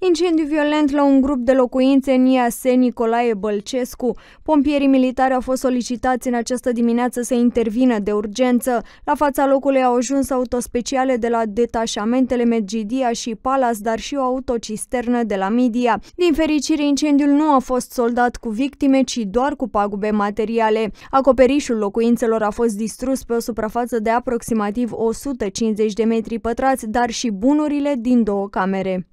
Incendiu violent la un grup de locuințe în IAS Nicolae Bălcescu. Pompierii militari au fost solicitați în această dimineață să intervină de urgență. La fața locului au ajuns autospeciale de la detașamentele Medgidia și Palas, dar și o autocisternă de la Media. Din fericire, incendiul nu a fost soldat cu victime, ci doar cu pagube materiale. Acoperișul locuințelor a fost distrus pe o suprafață de aproximativ 150 de metri pătrați, dar și bunurile din două camere.